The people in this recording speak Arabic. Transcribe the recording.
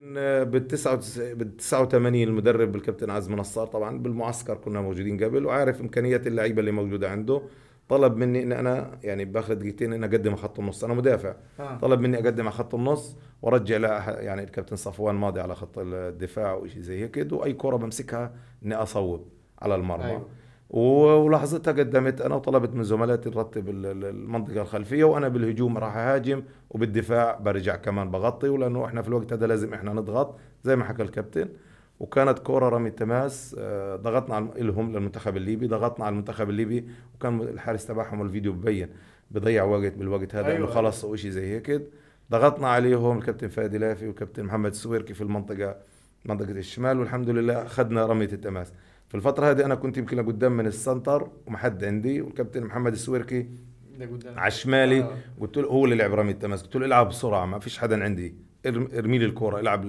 بال 99 بال 89 المدرب الكابتن عزم نصار طبعا بالمعسكر كنا موجودين قبل وعارف امكانيات اللعيبه اللي موجوده عنده طلب مني ان انا يعني باخذ دقيقتين ان اقدم على خط النص انا مدافع آه. طلب مني اقدم على خط النص وارجع لا يعني الكابتن صفوان ماضي على خط الدفاع وشيء زي هيك واي كره بمسكها اني اصوب على المرمى أيوه. ولحظتها قدمت انا وطلبت من زملاتي نرتب المنطقه الخلفيه وانا بالهجوم راح اهاجم وبالدفاع برجع كمان بغطي ولانه احنا في الوقت هذا لازم احنا نضغط زي ما حكى الكابتن وكانت كورة رمي تماس آه، ضغطنا على لهم للمنتخب الليبي ضغطنا على المنتخب الليبي وكان الحارس تبعهم الفيديو ببين بضيع وقت بالوقت هذا أيوة. انه خلص وشي زي هيك ضغطنا عليهم الكابتن فادي لافي والكابتن محمد السويركي في المنطقة منطقة الشمال والحمد لله اخذنا رمية التماس في الفتره هذه انا كنت يمكن لقدام من السنتر ومحد عندي والكابتن محمد السويركي على شمالي آه. قلت له هو اللي لعب رمي التماس قلت له العب بسرعه ما فيش حدا عندي ارمي لي الكوره العب